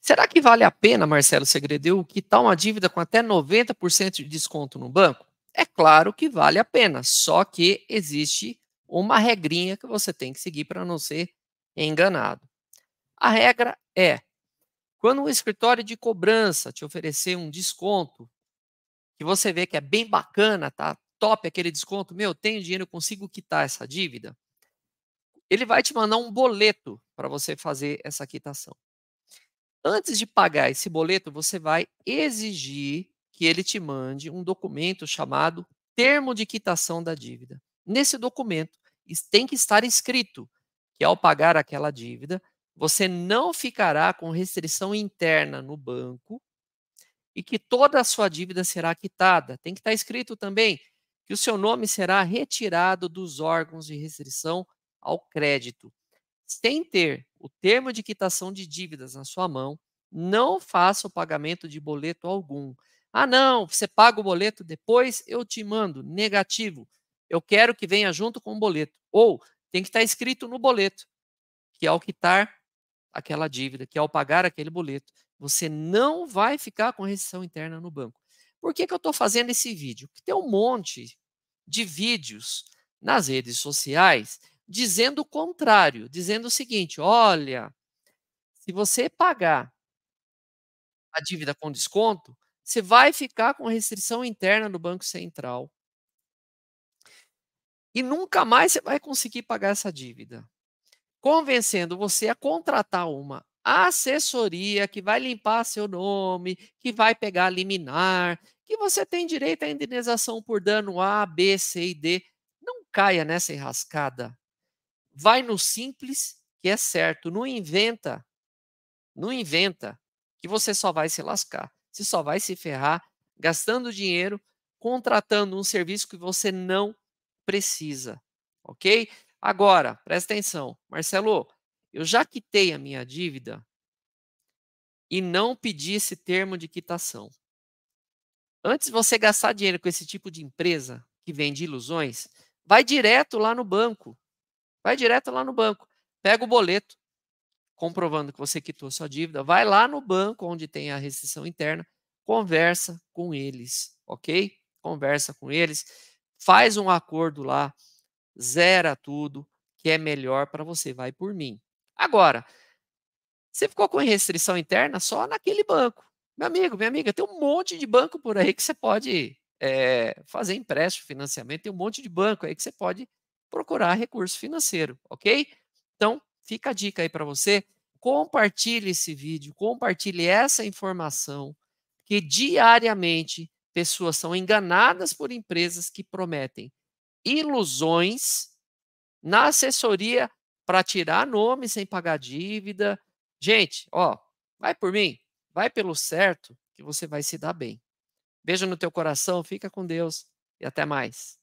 Será que vale a pena, Marcelo Segredeu, quitar tá uma dívida com até 90% de desconto no banco? É claro que vale a pena, só que existe uma regrinha que você tem que seguir para não ser enganado. A regra é: quando o escritório de cobrança te oferecer um desconto, que você vê que é bem bacana, tá? Top aquele desconto, meu, tenho dinheiro, consigo quitar essa dívida. Ele vai te mandar um boleto para você fazer essa quitação. Antes de pagar esse boleto, você vai exigir que ele te mande um documento chamado termo de quitação da dívida. Nesse documento tem que estar escrito que ao pagar aquela dívida, você não ficará com restrição interna no banco e que toda a sua dívida será quitada. Tem que estar escrito também que o seu nome será retirado dos órgãos de restrição ao crédito sem ter o termo de quitação de dívidas na sua mão, não faça o pagamento de boleto algum. Ah, não, você paga o boleto depois, eu te mando. Negativo. Eu quero que venha junto com o boleto. Ou tem que estar escrito no boleto que ao quitar aquela dívida, que ao pagar aquele boleto, você não vai ficar com restrição interna no banco. Por que, que eu estou fazendo esse vídeo? Porque tem um monte de vídeos nas redes sociais dizendo o contrário, dizendo o seguinte: olha, se você pagar a dívida com desconto, você vai ficar com restrição interna do Banco Central. E nunca mais você vai conseguir pagar essa dívida. Convencendo você a contratar uma assessoria que vai limpar seu nome, que vai pegar liminar, que você tem direito à indenização por dano A, B, C e D. Não caia nessa enrascada. Vai no simples, que é certo. Não inventa. Não inventa que você só vai se lascar. Você só vai se ferrar gastando dinheiro, contratando um serviço que você não precisa. Ok? Agora, presta atenção. Marcelo, eu já quitei a minha dívida e não pedi esse termo de quitação. Antes de você gastar dinheiro com esse tipo de empresa que vende ilusões, vai direto lá no banco Vai direto lá no banco, pega o boleto, comprovando que você quitou sua dívida, vai lá no banco onde tem a restrição interna, conversa com eles, ok? Conversa com eles, faz um acordo lá, zera tudo, que é melhor para você, vai por mim. Agora, você ficou com restrição interna só naquele banco. Meu amigo, minha amiga, tem um monte de banco por aí que você pode é, fazer empréstimo, financiamento, tem um monte de banco aí que você pode procurar recurso financeiro, ok? Então, fica a dica aí para você. Compartilhe esse vídeo, compartilhe essa informação, que diariamente pessoas são enganadas por empresas que prometem ilusões na assessoria para tirar nome sem pagar dívida. Gente, ó, vai por mim, vai pelo certo que você vai se dar bem. Beijo no teu coração, fica com Deus e até mais.